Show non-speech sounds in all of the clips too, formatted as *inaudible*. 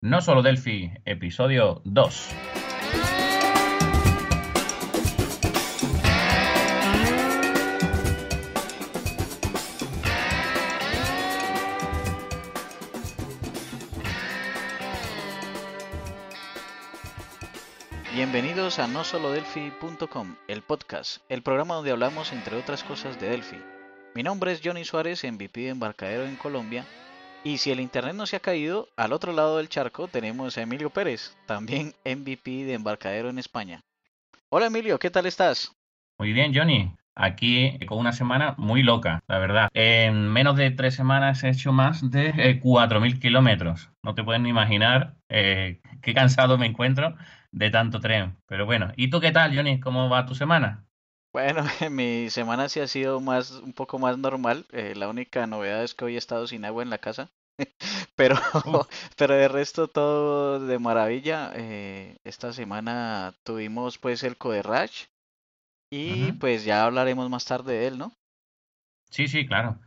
No solo Delphi, episodio 2. Bienvenidos a no solo el podcast, el programa donde hablamos entre otras cosas de Delphi. Mi nombre es Johnny Suárez, MVP de Embarcadero en Colombia y si el internet no se ha caído, al otro lado del charco tenemos a Emilio Pérez, también *laughs* MVP de embarcadero en España. Hola Emilio, ¿qué tal estás? Muy bien, Johnny. Aquí con una semana muy loca, la verdad. En menos de tres semanas he hecho más de 4.000 eh, kilómetros. No te pueden imaginar eh, qué cansado me encuentro de tanto tren. Pero bueno, ¿y tú qué tal, Johnny? ¿Cómo va tu semana? Bueno, *laughs* mi semana sí ha sido más, un poco más normal. Eh, la única novedad es que hoy he estado sin agua en la casa. *laughs* Pero, *laughs* pero de resto todo de maravilla. Eh, esta semana tuvimos pues el Coderrash y pues ya hablaremos más tarde de él, ¿no? Sí, sí, claro.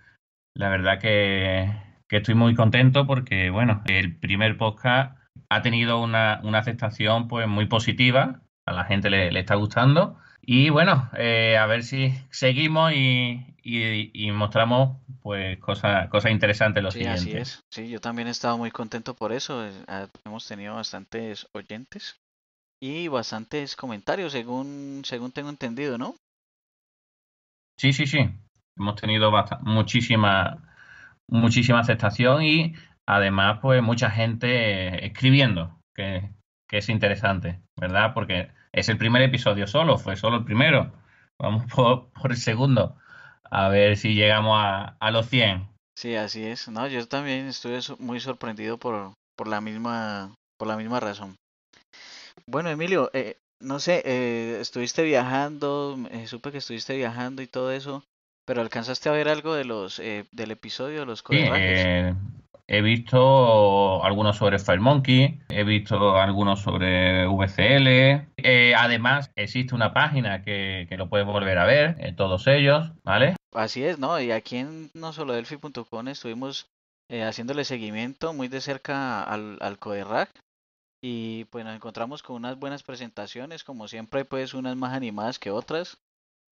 La verdad que, estoy muy contento porque, bueno, el primer podcast ha tenido una, aceptación pues muy positiva. A la gente le, está gustando. Y bueno, eh, a ver si seguimos y, y, mostramos pues cosas cosas interesantes los sí, Así es. Sí, yo también he estado muy contento por eso. Eh, hemos tenido bastantes oyentes y bastantes comentarios, según según tengo entendido, ¿no? Sí, sí, sí. Hemos tenido muchísima muchísima aceptación y además pues mucha gente eh, escribiendo, que, que es interesante, ¿verdad? Porque es el primer episodio solo, fue solo el primero. Vamos *laughs* por el segundo a ver si llegamos a, a los 100. Sí, así es. No, yo también estuve muy sorprendido por, por, la, misma, por la misma razón. Bueno, Emilio, eh, no sé, eh, estuviste viajando, eh, supe que estuviste viajando y todo eso, pero ¿alcanzaste a ver algo de los del episodio de los He visto algunos sobre FireMonkey, he visto algunos sobre VCL. Eh, además, existe una página que, lo puedes volver a ver, en eh, todos ellos, ¿vale? Así es, ¿no? Y aquí en no solo delphi.com estuvimos eh, haciéndole seguimiento muy de cerca al, al CodeRack y pues nos encontramos con unas buenas presentaciones, como siempre pues unas más animadas que otras,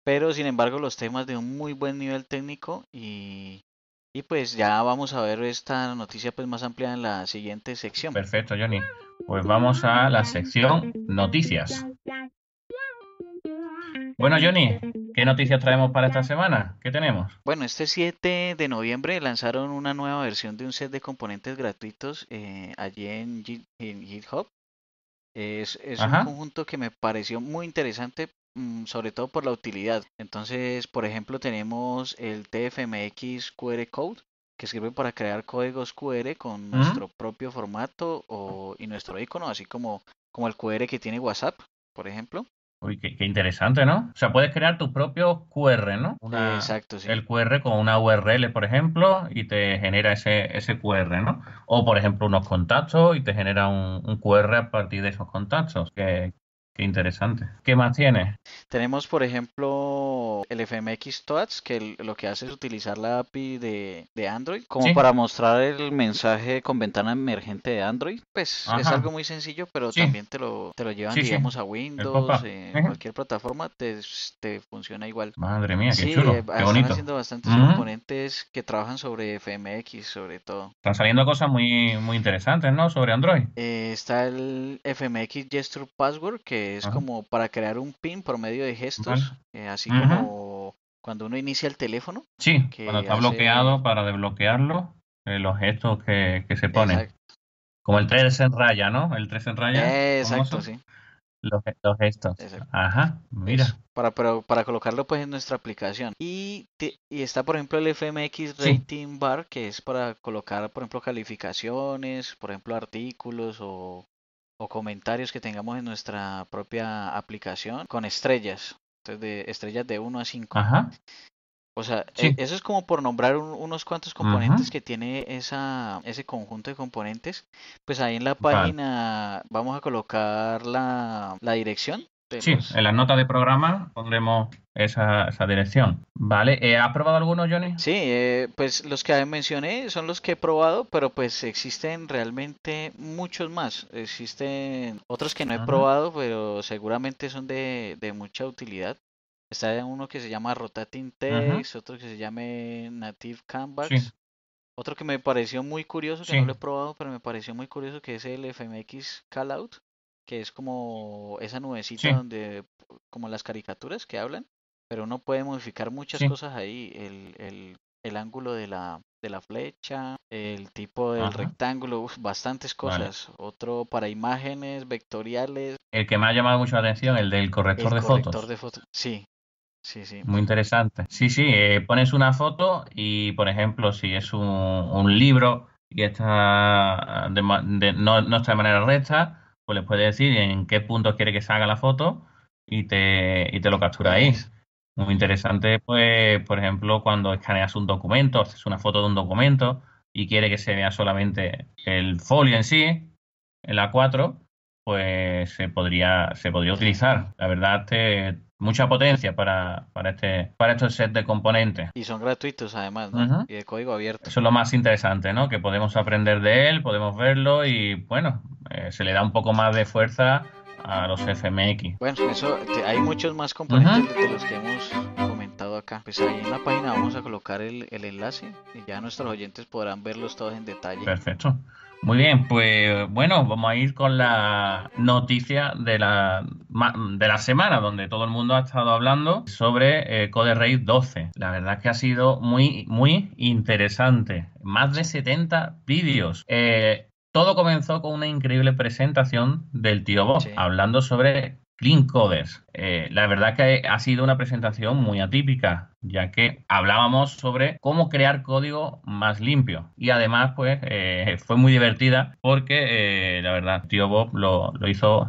pero sin embargo los temas de un muy buen nivel técnico y, y pues ya vamos a ver esta noticia pues más amplia en la siguiente sección. Perfecto, Johnny. Pues vamos a la sección noticias. Bueno, Johnny, ¿qué noticias traemos para esta semana? ¿Qué tenemos? Bueno, este 7 de noviembre lanzaron una nueva versión de un set de componentes gratuitos eh, allí en, GitHub. Es, es un conjunto que me pareció muy interesante Mm, sobre todo por la utilidad. Entonces, por ejemplo, tenemos el TFMX QR Code, que sirve para crear códigos QR con nuestro propio formato o, y nuestro icono, así como, como el QR que tiene WhatsApp, por ejemplo. Uy, qué, interesante, ¿no? O sea, puedes crear tu propio QR, ¿no? Exacto, sí. El QR con una URL, por ejemplo, y te genera ese, ese QR, ¿no? O, por ejemplo, unos contactos y te genera un, QR a partir de esos contactos interesante. ¿Qué más tiene Tenemos, por ejemplo, el FMX Toads, que lo que hace es utilizar la API de, Android como para mostrar el mensaje con ventana emergente de Android. Pues es algo muy sencillo, pero también te lo, te lo llevan, digamos, a Windows, en eh, cualquier plataforma, te, funciona igual. Madre mía, qué chulo. Eh, están haciendo bastantes componentes que trabajan sobre FMX, sobre todo. Están saliendo cosas muy, muy interesantes, ¿no? Sobre Android. Eh, está el FMX Gesture Password, que es como para crear un pin por medio de gestos, eh, así como cuando uno inicia el teléfono. Sí, cuando está bloqueado para desbloquearlo, eh, los gestos que, se ponen. Como el 3 en raya, ¿no? El 3 en raya. Exacto, sí. Los, gestos. Ajá, mira. para, para colocarlo pues en nuestra aplicación. Y, y está, por ejemplo, el FMX Rating Bar, que es para colocar, por ejemplo, calificaciones, por ejemplo, artículos o o comentarios que tengamos en nuestra propia aplicación con estrellas, entonces de estrellas de 1 a 5. O sea, eh, eso es como por nombrar unos cuantos componentes que tiene esa, ese conjunto de componentes. Pues ahí en la página vamos a colocar la, la dirección Sí, pues. en las notas de programa pondremos esa, dirección. Vale, eh, probado algunos, Johnny? Sí, eh, pues los que mencioné son los que he probado, pero pues existen realmente muchos más. Existen otros que no he probado, pero seguramente son de, mucha utilidad. Está uno que se llama Rotating Text, otro que se llama Native Canvas. Otro que me pareció muy curioso, que no lo he probado, pero me pareció muy curioso, que es el FMX Callout que es como esa nubecita donde, como las caricaturas que hablan, pero uno puede modificar muchas cosas ahí, el, ángulo de la, flecha, el tipo del rectángulo, bastantes cosas. Otro para imágenes vectoriales. El que me ha llamado mucho la atención, el del corrector el de corrector De fotos Sí. Sí, sí. Muy interesante. Sí, sí, eh, pones una foto y, por ejemplo, si es un, libro y está no, no, está de manera recta, pues les puede decir en qué punto quiere que se haga la foto y te, te lo capturáis. Muy interesante, pues, por ejemplo, cuando escaneas un documento, haces una foto de un documento y quiere que se vea solamente el folio en sí, el A4, pues se podría, se podría utilizar. La verdad, te, este mucha potencia para, para, este, para estos sets de componentes. Y son gratuitos además, ¿no? Y de código abierto. Eso es lo más interesante, ¿no? Que podemos aprender de él, podemos verlo y bueno, eh, se le da un poco más de fuerza a los FMX. Bueno, eso, hay muchos más componentes de los que hemos comentado acá. Pues ahí en la página vamos a colocar el, el enlace y ya nuestros oyentes podrán verlos todos en detalle. Perfecto. Muy bien, pues bueno, vamos a ir con la noticia de la, de la semana, donde todo el mundo ha estado hablando sobre eh, Raid 12. La verdad es que ha sido muy, muy interesante. Más de 70 vídeos. Eh, todo comenzó con una increíble presentación del tío Bob, hablando sobre Clean Coders. Eh, la verdad que ha sido una presentación muy atípica, ya que hablábamos sobre cómo crear código más limpio. Y además, pues, eh, fue muy divertida porque, eh, la verdad, tío Bob lo, hizo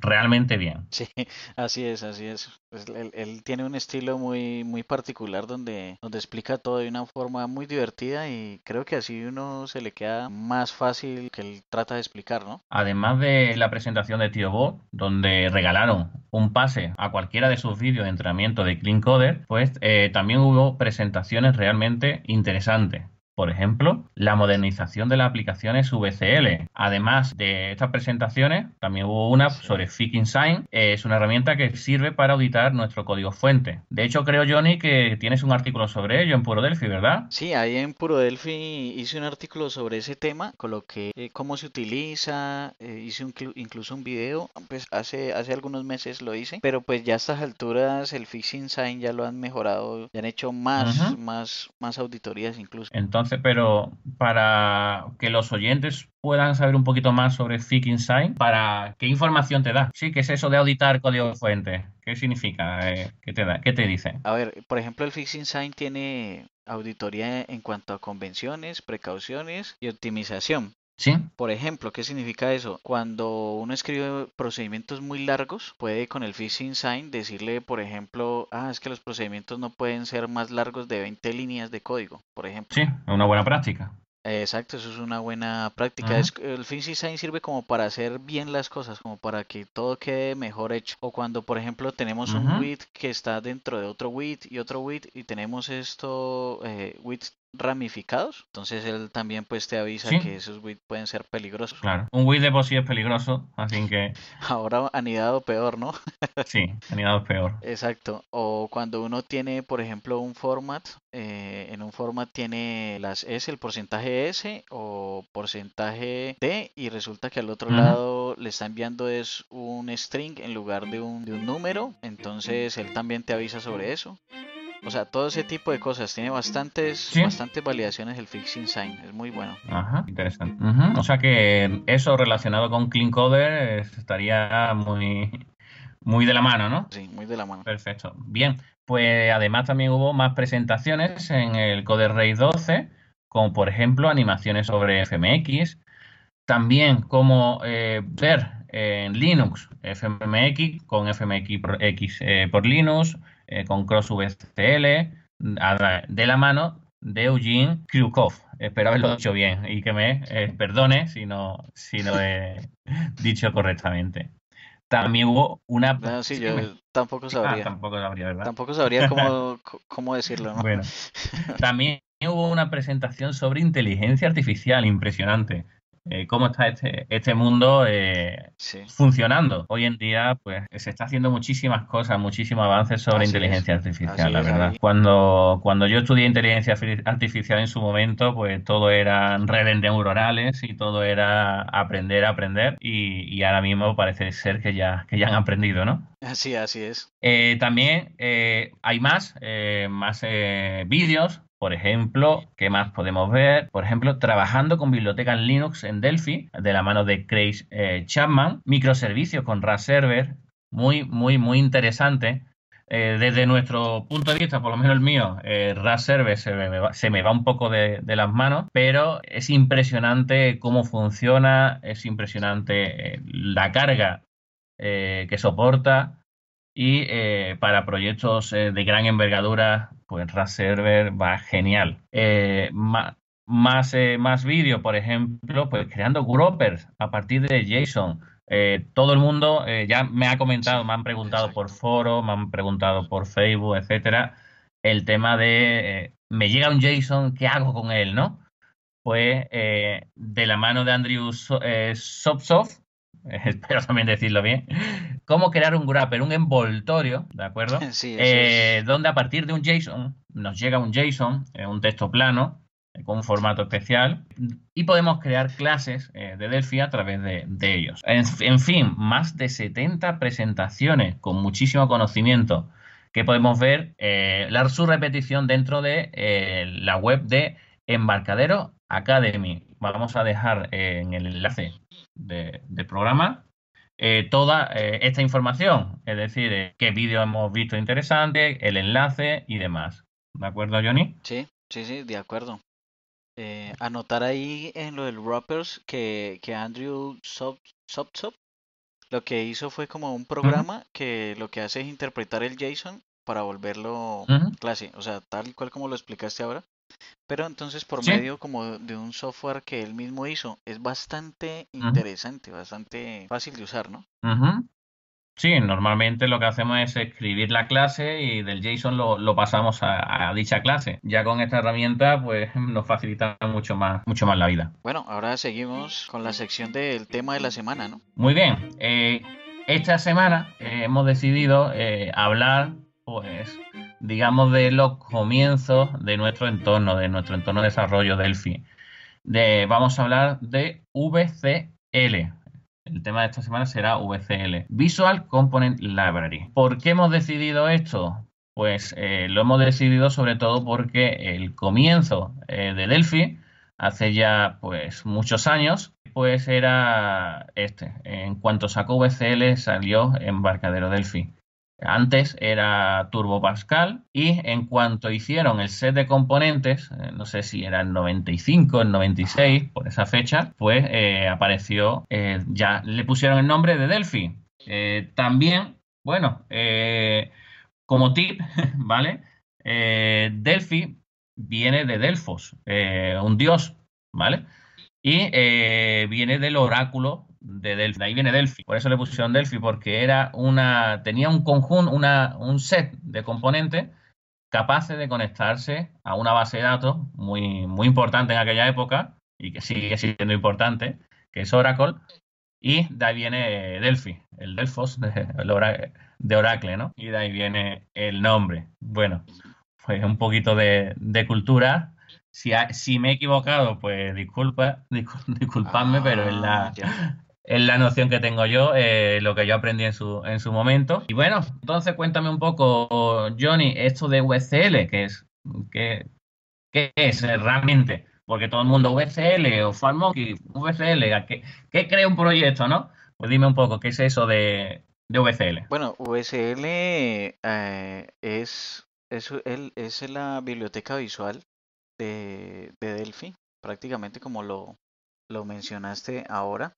realmente bien. Sí, *laughs* así es, así es. Pues, él, tiene un estilo muy, muy particular donde, nos explica todo de una forma muy divertida y creo que así uno se le queda más fácil que él trata de explicar, ¿no? Además de la presentación de Tío Bob, donde regalaron un pase a cualquiera de sus vídeos de entrenamiento de Clean Coder, pues eh, también hubo presentaciones realmente interesantes por ejemplo, la modernización de las aplicaciones VCL. Además de estas presentaciones, también hubo una sobre Fixing Sign. Eh, es una herramienta que sirve para auditar nuestro código fuente. De hecho, creo, Johnny, que tienes un artículo sobre ello en Puro Delphi, ¿verdad? Sí, ahí en Puro Delphi hice un artículo sobre ese tema, coloqué eh, cómo se utiliza, eh, hice incluso un video, pues hace, hace algunos meses lo hice, pero pues ya a estas alturas el Fixing Sign ya lo han mejorado, ya han hecho más, más, más auditorías incluso. Entonces, pero para que los oyentes puedan saber un poquito más sobre FixinSign, ¿para qué información te da? Sí, que es eso de auditar código de fuente? ¿Qué significa? Eh, ¿Qué te da? ¿Qué te dice? A ver, por ejemplo, el FixinSign tiene auditoría en cuanto a convenciones, precauciones y optimización. ¿Sí? Por ejemplo, ¿qué significa eso? Cuando uno escribe procedimientos muy largos, puede con el phishing sign decirle, por ejemplo, ah, es que los procedimientos no pueden ser más largos de 20 líneas de código, por ejemplo. Sí, es una buena práctica. Exacto, eso es una buena práctica. el Fin sign sirve como para hacer bien las cosas, como para que todo quede mejor hecho. O cuando, por ejemplo, tenemos un WIT que está dentro de otro WIT y otro WIT y tenemos esto, eh, WIT ramificados, entonces él también pues te avisa que esos weed pueden ser peligrosos. Claro, un weed de por sí es peligroso, así que... *laughs* Ahora anidado peor, ¿no? *laughs* sí, anidado peor. Exacto, o cuando uno tiene, por ejemplo, un format, eh, en un format tiene las S, el porcentaje S o porcentaje D y resulta que al otro lado le está enviando es un string en lugar de de un número, entonces él también te avisa sobre eso. O sea, todo ese tipo de cosas. Tiene bastantes, bastantes validaciones el Fixing Sign. Es muy bueno. Ajá, interesante. O sea que eso relacionado con Clean Coder estaría muy, muy de la mano, ¿no? Sí, muy de la mano. Perfecto. Bien, pues además también hubo más presentaciones en el Coder Ray 12, como por ejemplo animaciones sobre FMX, también como eh, ver en Linux FMX con FMX por, X, eh, por Linux, eh, con Cross VCL, de la mano de Eugene Krukov. Espero haberlo dicho bien y que me eh, perdone si no, si he *laughs* dicho correctamente. También hubo una... sí, yo tampoco ah, sabría. tampoco sabría, ¿verdad? Tampoco sabría *laughs* cómo, cómo decirlo, Bueno, *laughs* también hubo una presentación sobre inteligencia artificial impresionante. Eh, cómo está este, este mundo eh, funcionando. Hoy en día, pues se está haciendo muchísimas cosas, muchísimos avances sobre inteligencia artificial, la verdad. Cuando, cuando yo estudié inteligencia artificial en su momento, pues todo eran redes neuronales y todo era aprender, aprender. Y, ahora mismo parece ser que ya, ya han aprendido, ¿no? Así, así es. Eh, también hay más, más vídeos por ejemplo, ¿qué más podemos ver? Por ejemplo, trabajando con bibliotecas Linux en Delphi, de la mano de Craig eh, Chapman, microservicios con RAS Server, muy, muy, muy interesante. Eh, desde nuestro punto de vista, por lo menos el mío, eh, RAS Server se me, va, un poco de, las manos, pero es impresionante cómo funciona, es impresionante eh, la carga que soporta y para proyectos de gran envergadura pues Server va genial. Eh, más eh, más, por ejemplo, pues creando groupers a partir de JSON. Eh, todo el mundo ya me ha comentado, me han preguntado por foro, me han preguntado por Facebook, etcétera, el tema de me llega un JSON, ¿qué hago con él? ¿No? Pues de la mano de Andrew so *laughs* espero también decirlo bien, cómo crear un wrapper, un envoltorio, ¿de acuerdo? *laughs* Sí, eh, Donde a partir de un JSON, nos llega un JSON, eh, un texto plano, eh, con un formato especial y podemos crear clases eh, de Delphi a través de, ellos. En, fin, más de 70 presentaciones con muchísimo conocimiento que podemos ver eh, su repetición dentro de la web de Embarcadero Academy. Vamos a dejar en el enlace del programa eh, toda eh, esta información, es decir, eh, qué vídeo hemos visto interesante, el enlace y demás. ¿De acuerdo, Johnny? Sí, sí, sí, de acuerdo. anotar ahí en lo del Rappers que, que Andrew Sub, lo que hizo fue como un programa que lo que hace es interpretar el JSON para volverlo clase, o sea, tal cual como lo explicaste ahora, pero entonces por medio como de un software que él mismo hizo, es bastante interesante, bastante fácil de usar, ¿no? Sí, normalmente lo que hacemos es escribir la clase y del JSON lo, pasamos a, dicha clase. Ya con esta herramienta, pues *laughs* nos facilita mucho más, mucho más la vida. Bueno, ahora seguimos con la sección del tema de la semana, ¿no? Muy bien. Eh, esta semana hemos decidido eh, hablar, pues, digamos, de los comienzos de nuestro entorno, de nuestro entorno de desarrollo Delphi. vamos a hablar de VCL. El tema de esta semana será VCL, Visual Component Library. ¿Por qué hemos decidido esto? Pues eh, lo hemos decidido sobre todo porque el comienzo eh, de Delphi, hace ya pues muchos años, pues era este. En cuanto sacó VCL salió Embarcadero Delphi. Antes era Turbo Pascal y en cuanto hicieron el set de componentes, eh, no sé si era el 95, el 96, por esa fecha, pues eh, apareció, eh, ya le pusieron el nombre de Delphi. también, bueno, como tip, *laughs* ¿vale? Delphi viene de Delfos, un dios, ¿vale? Y viene del oráculo de Delphi. De ahí viene Delphi. Por eso le pusieron Delphi, porque era una, tenía un conjunto, una, un set de componentes capaces de conectarse a una base de datos muy, muy importante en aquella época y que sigue siendo importante, que es Oracle. Y de ahí viene Delphi, el Delfos de, Oracle, ¿no? Y de ahí viene el nombre. Bueno, pues un poquito de, cultura. Si, si, me he equivocado, pues disculpa, *laughs* disculpadme, pero es la, ah, es la noción que tengo yo, eh, lo que yo aprendí en su, en su momento. Y bueno, entonces cuéntame un poco, Johnny, esto de VCL, ¿qué es? ¿Qué, es realmente? Porque todo el mundo, VCL o FarmMonkey, VCL, ¿qué, ¿qué crea un proyecto, no? Pues dime un poco, ¿qué es eso de, VCL? Bueno, VCL eh, es, es, la biblioteca visual de, Delphi, prácticamente como lo mencionaste ahora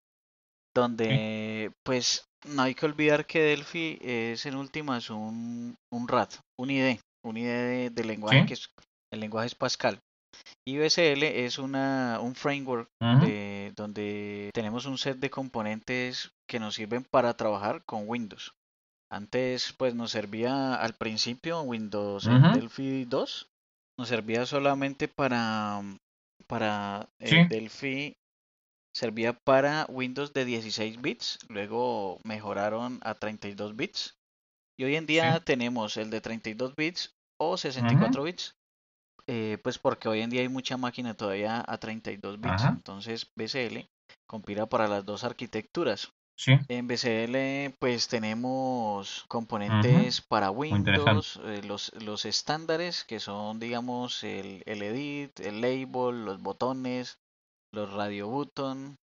donde pues no hay que olvidar que Delphi es en últimas un, un RAT, un ID, un ID de, lenguaje que es, el lenguaje es Pascal. Y es una, un framework de, donde tenemos un set de componentes que nos sirven para trabajar con Windows. Antes pues nos servía al principio Windows Delphi 2, nos servía solamente para, para eh, Delphi servía para Windows de 16 bits, luego mejoraron a 32 bits. Y hoy en día tenemos el de 32 bits o 64 bits, eh, pues porque hoy en día hay mucha máquina todavía a 32 bits. Entonces BCL compila para las dos arquitecturas. En BCL pues tenemos componentes para Windows, eh, los, los estándares que son digamos el, el edit, el label, los botones, los radio button,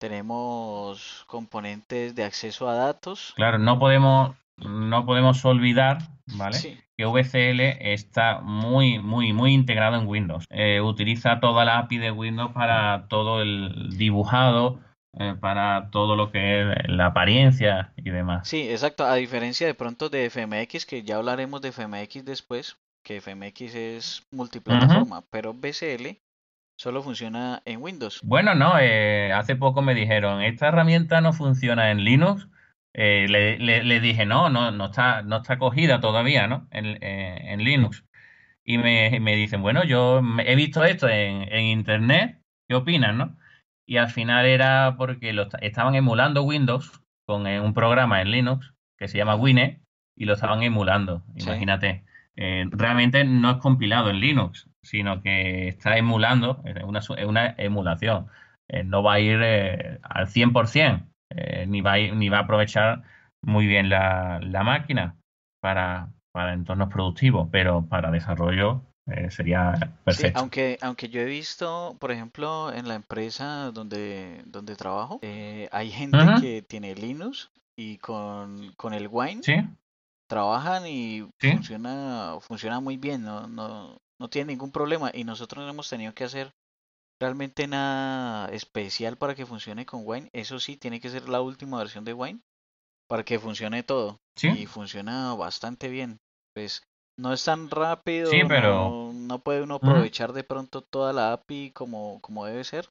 tenemos componentes de acceso a datos. Claro, no podemos, no podemos olvidar, ¿vale? Que VCL está muy, muy, muy integrado en Windows. Eh, utiliza toda la API de Windows para todo el dibujado, eh, para todo lo que es la apariencia y demás. Sí, exacto. A diferencia de pronto de FMX, que ya hablaremos de FMX después, que FMX es multiplataforma, pero VCL solo funciona en Windows. Bueno, no, eh, hace poco me dijeron, esta herramienta no funciona en Linux. Eh, le, dije, no, no, no está, no está cogida todavía, ¿no? En, eh, Linux. Y me, dicen, bueno, yo he visto esto en, internet, ¿qué opinan? Y al final era porque estaban emulando Windows con un programa en Linux que se llama Wine y lo estaban emulando, imagínate. realmente no es compilado en Linux, sino que está emulando, es una, una, emulación. Eh, no va a ir eh, al 100%, eh, ni, va a ni va a aprovechar muy bien la, máquina para, para, entornos productivos, pero para desarrollo sería perfecto. aunque, aunque yo he visto, por ejemplo, en la empresa donde, donde trabajo, hay gente que tiene Linux y con, el Wine. Trabajan y funciona, funciona muy bien, no, no no tiene ningún problema y nosotros no hemos tenido que hacer realmente nada especial para que funcione con Wine. Eso sí, tiene que ser la última versión de Wine para que funcione todo. Y funciona bastante bien. Pues no es tan rápido, pero... no, puede uno aprovechar de pronto toda la API como, como debe ser.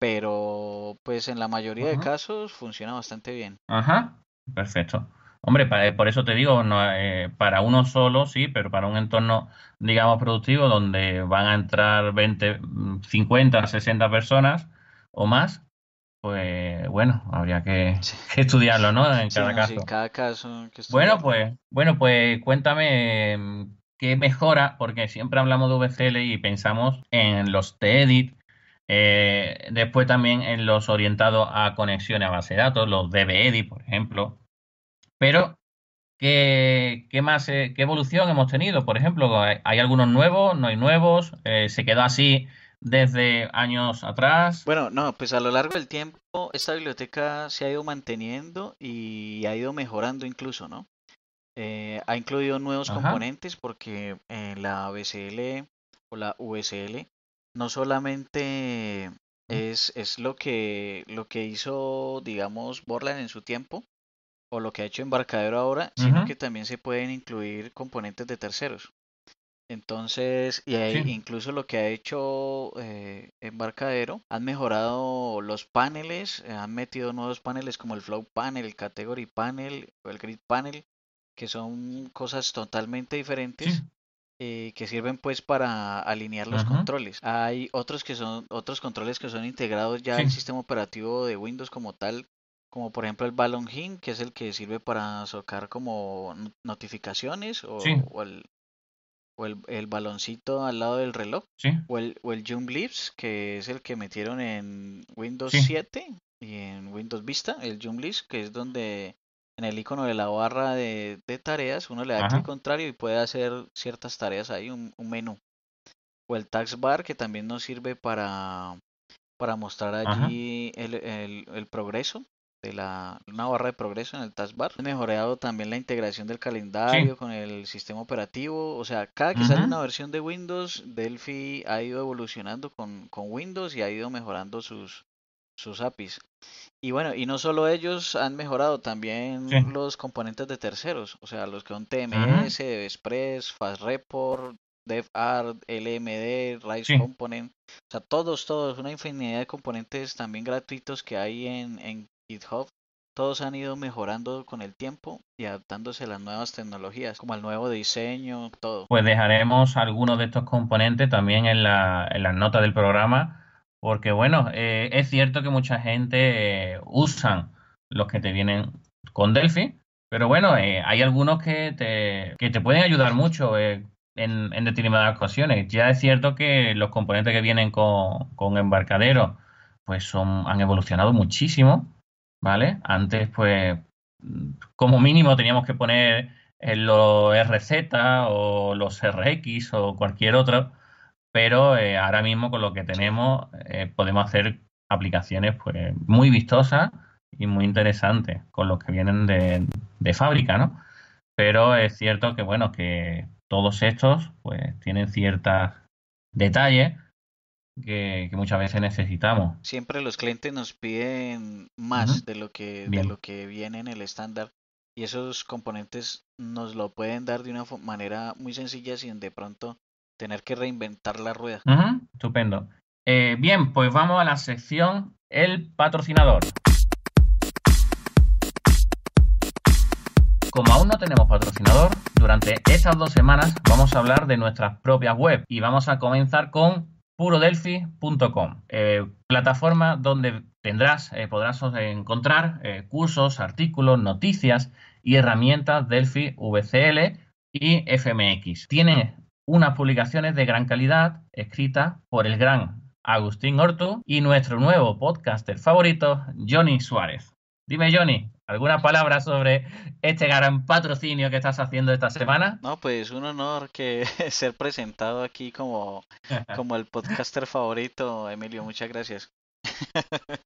Pero pues en la mayoría de casos funciona bastante bien. Ajá, perfecto. Hombre, eh, por eso te digo, eh, para uno solo sí, pero para un entorno, digamos, productivo donde van a entrar 20, 50, 60 personas o más, pues bueno, habría que, *laughs* estudiarlo, ¿no? En cada caso. bueno, pues, bueno, pues cuéntame mm, qué mejora, porque siempre hablamos de VCL y pensamos en los TEDit, e eh, después también en los orientados a conexiones a base de datos, los DBedit, por ejemplo, pero, ¿qué, qué más, eh, qué evolución hemos tenido? Por ejemplo, ¿hay algunos nuevos? ¿No hay nuevos? Eh, ¿Se quedó así desde años atrás? Bueno, no, pues a lo largo del tiempo esta biblioteca se ha ido manteniendo y ha ido mejorando incluso, ¿no? Eh, ha incluido nuevos componentes porque la BCL o la USL no solamente mm. es, es, lo, que, lo que hizo, digamos, Borland en su tiempo, o lo que ha hecho Embarcadero ahora, sino que también se pueden incluir componentes de terceros. Entonces, y ahí incluso lo que ha hecho eh, Embarcadero, han mejorado los paneles, eh, han metido nuevos paneles como el Flow Panel, el Category Panel, el Grid Panel, que son cosas totalmente diferentes. y eh, que sirven pues para alinear los controles. Hay otros que son otros controles que son integrados ya en el sistema operativo de Windows como tal, como por ejemplo el balonjín que es el que sirve para socar como notificaciones o, el o el, el, baloncito al lado del reloj o el o el Jump que es el que metieron en Windows 7 y en Windows Vista el Jump que es donde en el icono de la barra de, tareas uno le da clic contrario y puede hacer ciertas tareas ahí un, menú o el tax bar que también nos sirve para para mostrar allí el, el, progreso de la, una barra de progreso en el taskbar. He mejorado también la integración del calendario con el sistema operativo. O sea, cada que sale una versión de Windows, Delphi ha ido evolucionando con, Windows y ha ido mejorando sus, sus APIs. Y bueno, y no solo ellos han mejorado, también los componentes de terceros, o sea, los que son TMS, Express Fast Express, FastReport, DevArt, LMD, Rise Component, o sea, todos, todos, una infinidad de componentes también gratuitos que hay en, en, GitHub, todos han ido mejorando con el tiempo y adaptándose a las nuevas tecnologías, como al nuevo diseño, todo. Pues dejaremos algunos de estos componentes también en la, en las notas del programa, porque bueno, eh, es cierto que mucha gente eh, usan los que te vienen con Delphi, pero bueno, eh, hay algunos que te, pueden ayudar mucho en, determinadas ocasiones. Ya es cierto que los componentes que vienen con, con embarcadero pues son, han evolucionado muchísimo ¿vale? Antes, pues, como mínimo teníamos que poner eh, los RZ o los RX o cualquier otro, pero eh, ahora mismo con lo que tenemos eh, podemos hacer aplicaciones pues muy vistosas y muy interesantes con los que vienen de, de fábrica, ¿no? Pero es cierto que, bueno, que todos estos pues tienen ciertos detalles que, muchas veces necesitamos. Siempre los clientes nos piden más de, lo que, lo que viene en el estándar y esos componentes nos lo pueden dar de una manera muy sencilla sin de pronto tener que reinventar la rueda. Estupendo. Eh, bien, pues vamos a la sección El patrocinador. Como aún no tenemos patrocinador, durante estas dos semanas vamos a hablar de nuestras propias web y vamos a comenzar con purodelphi.com, eh, plataforma donde tendrás, eh, podrás encontrar eh, cursos, artículos, noticias y herramientas Delphi VCL y FMX. Tiene unas publicaciones de gran calidad escritas por el gran Agustín Ortu y nuestro nuevo podcaster favorito, Johnny Suárez. Dime, Johnny, ¿Alguna palabra sobre este gran patrocinio que estás haciendo esta semana? No, pues un honor que *laughs* ser presentado aquí como, *laughs* como el podcaster favorito, Emilio, muchas gracias. *laughs*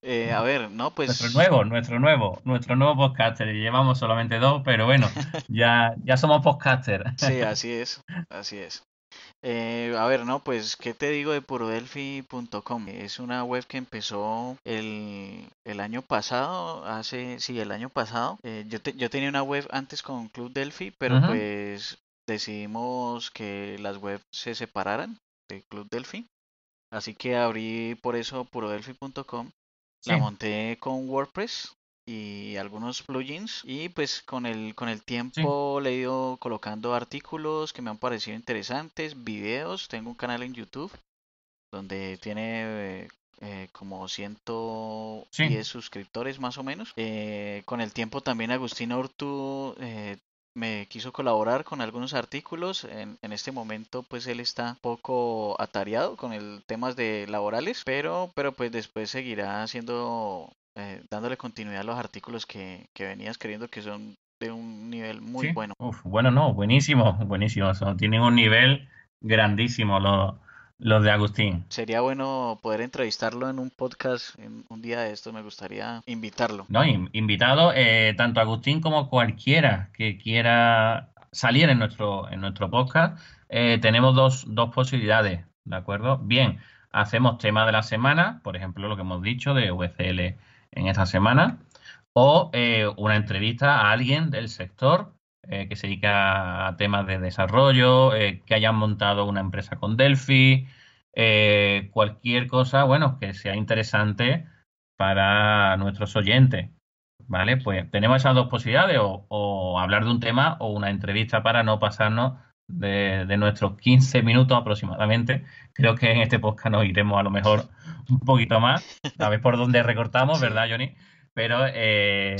Eh, a ver, no, pues. Nuestro nuevo, nuestro nuevo, nuestro nuevo podcaster. Llevamos solamente dos, pero bueno, ya, ya somos podcaster. sí, así es, así es. Eh, a ver, no, pues, ¿qué te digo de purodelphi.com? Es una web que empezó el, el año pasado, hace, sí, el año pasado. Eh, yo, yo tenía una web antes con Club Delphi, pero pues decidimos que las webs se separaran de Club Delphi. Así que abrí por eso purodelphi.com. La monté con WordPress y algunos plugins y pues con el con el tiempo le he ido colocando artículos que me han parecido interesantes, videos, tengo un canal en YouTube donde tiene eh, como 110 suscriptores más o menos. Eh, con el tiempo también Agustín Ortu eh, me quiso colaborar con algunos artículos. En, este momento, pues él está un poco atareado con el temas de laborales, pero, pero pues después seguirá haciendo eh, dándole continuidad a los artículos que, venías creyendo que son de un nivel muy bueno. bueno, no, buenísimo, *laughs* buenísimo. tienen un nivel grandísimo los, de Agustín. Sería bueno poder entrevistarlo en un podcast en un día de esto Me gustaría invitarlo. No, invitado eh, tanto Agustín como cualquiera que quiera salir en nuestro, en nuestro podcast. Eh, tenemos dos, dos posibilidades, ¿de acuerdo? Bien, hacemos tema de la semana, por ejemplo, lo que hemos dicho de VCL en esta semana, o eh, una entrevista a alguien del sector eh, que se dedica a temas de desarrollo, eh, que hayan montado una empresa con Delphi, cualquier cosa, bueno, que sea interesante para nuestros oyentes. ¿Vale? Pues tenemos esas dos posibilidades, o hablar de un tema o una entrevista para no pasarnos de, nuestros 15 minutos aproximadamente. Creo que en este podcast nos iremos a lo mejor un poquito más. Sabéis por dónde recortamos, ¿verdad, Johnny? Pero eh,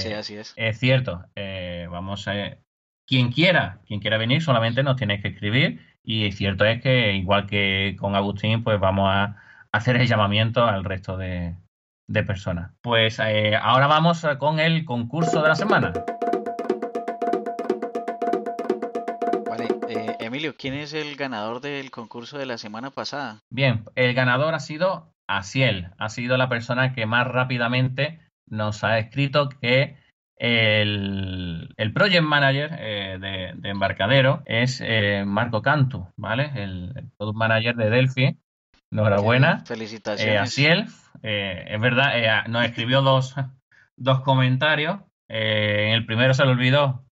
es. cierto. Eh, vamos a. Quien quiera, quien quiera venir, solamente nos tiene que escribir. Y cierto es que, igual que con Agustín, pues vamos a hacer el llamamiento al resto de, personas. Pues eh, ahora vamos con el concurso de la semana. ¿quién es el ganador del concurso de la semana pasada? Bien, el ganador ha sido Asiel. Ha sido la persona que más rápidamente nos ha escrito que el, el project manager eh, de, Embarcadero es eh, Marco Cantu, ¿vale? El, product manager de Delphi. Enhorabuena. Felicitaciones. Eh, Asiel, es verdad, nos escribió dos, dos comentarios. en el primero se le olvidó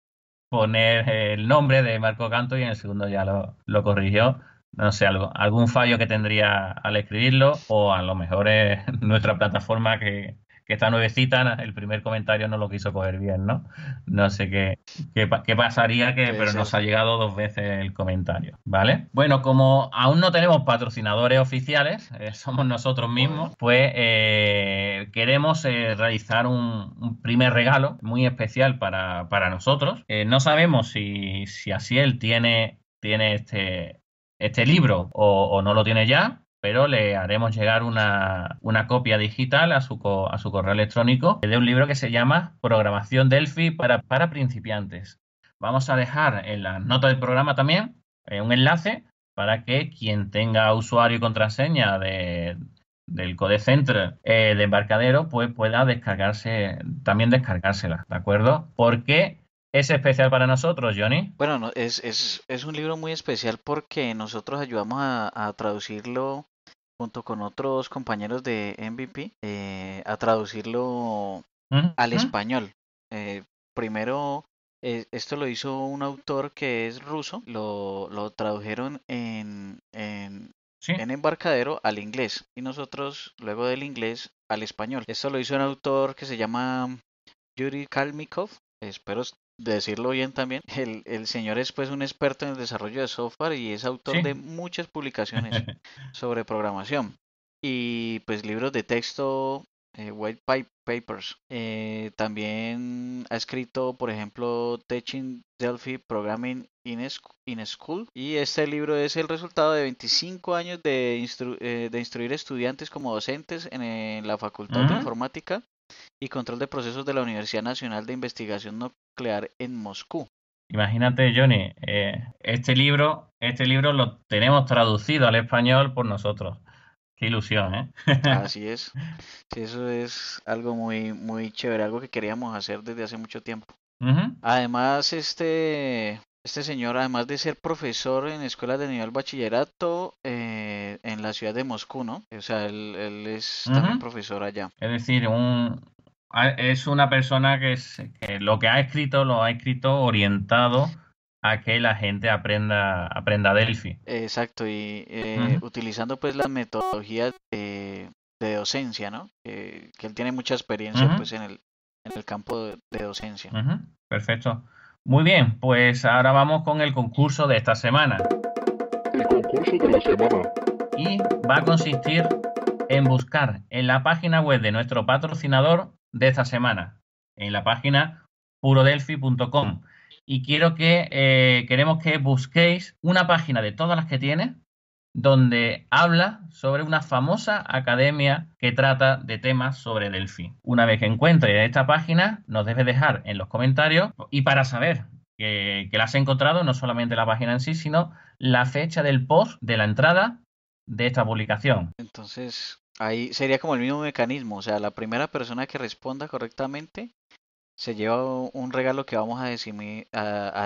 poner el nombre de Marco Canto y en el segundo ya lo, corrigió. No sé, algo, algún fallo que tendría al escribirlo o a lo mejor es *laughs* nuestra plataforma que, que esta nuevecita, el primer comentario no lo quiso coger bien, ¿no? No sé qué, qué, pasaría, que, pero nos ha llegado dos veces el comentario, ¿vale? Bueno, como aún no tenemos patrocinadores oficiales, eh, somos nosotros mismos, pues eh, queremos eh, realizar un, primer regalo muy especial para, nosotros. no sabemos si, si Asiel tiene, tiene este, este libro o no lo tiene ya pero le haremos llegar una, copia digital a su, a su correo electrónico de un libro que se llama Programación Delphi para, para principiantes. Vamos a dejar en la nota del programa también eh, un enlace para que quien tenga usuario y contraseña del Code Center eh, de embarcadero, pues pueda descargarse, también descargársela, ¿de acuerdo? Porque es especial para nosotros, Johnny. Bueno, es, un libro muy especial porque nosotros ayudamos a traducirlo junto con otros compañeros de MVP eh, a traducirlo al español. Eh, primero, eh, esto lo hizo un autor que es ruso, lo, lo tradujeron en, en, en embarcadero al inglés y nosotros luego del inglés al español. Esto lo hizo un autor que se llama Yuri Kalmikov, espero de decirlo bien también, el, señor es pues un experto en el desarrollo de software y es autor de muchas publicaciones *laughs* sobre programación y pues libros de texto, eh, white papers. Eh, también ha escrito, por ejemplo, Teaching Delphi Programming in, School y este libro es el resultado de 25 años eh, de, instruir estudiantes como docentes en, la Facultad de Informática y Control de Procesos de la Universidad Nacional de Investigación Nuclear en Moscú. Imagínate, Johnny, eh, este libro, este libro lo tenemos traducido al español por nosotros. Qué ilusión, ¿eh? *laughs* Así es. eso es algo muy, muy chévere, algo que queríamos hacer desde hace mucho tiempo. Además, este este señor, además de ser profesor en escuelas de nivel bachillerato eh, en la ciudad de Moscú, ¿no? O sea, él, es también profesor allá. Es decir, un, es una persona que, es, que lo que ha escrito lo ha escrito orientado a que la gente aprenda aprenda Delphi. Exacto, y eh, utilizando pues las metodologías de, docencia, ¿no? que él tiene mucha experiencia pues en el, en el campo de docencia. Perfecto. Muy bien, pues ahora vamos con el concurso de esta semana. El concurso de la semana. Y va a consistir en buscar en la página web de nuestro patrocinador de esta semana, en la página purodelphi.com. Y quiero que eh, queremos que busquéis una página de todas las que tiene donde habla sobre una famosa academia que trata de temas sobre Delphi. Una vez que encuentre esta página, nos debe dejar en los comentarios y para saber que, la has encontrado, no solamente la página en sí, sino la fecha del post de la entrada de esta publicación. Entonces, ahí sería como el mismo mecanismo, o sea, la primera persona que responda correctamente se lleva un regalo que vamos a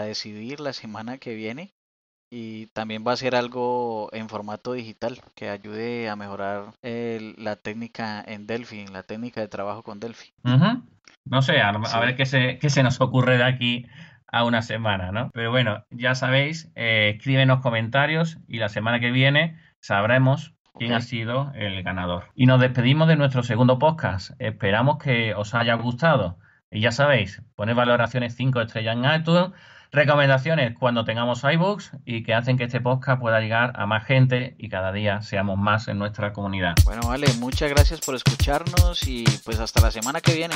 decidir la semana que viene y también va a ser algo en formato digital que ayude a mejorar la técnica en Delphi, la técnica de trabajo con Delphi. No sé, a, ver qué se, se nos ocurre de aquí a una semana, ¿no? Pero bueno, ya sabéis, eh, escríbenos comentarios y la semana que viene sabremos quién ha sido el ganador. Y nos despedimos de nuestro segundo podcast. Esperamos que os haya gustado. Y ya sabéis, poned valoraciones 5 estrellas en iTunes recomendaciones cuando tengamos iBooks y que hacen que este podcast pueda llegar a más gente y cada día seamos más en nuestra comunidad. Bueno, vale, muchas gracias por escucharnos y pues hasta la semana que viene.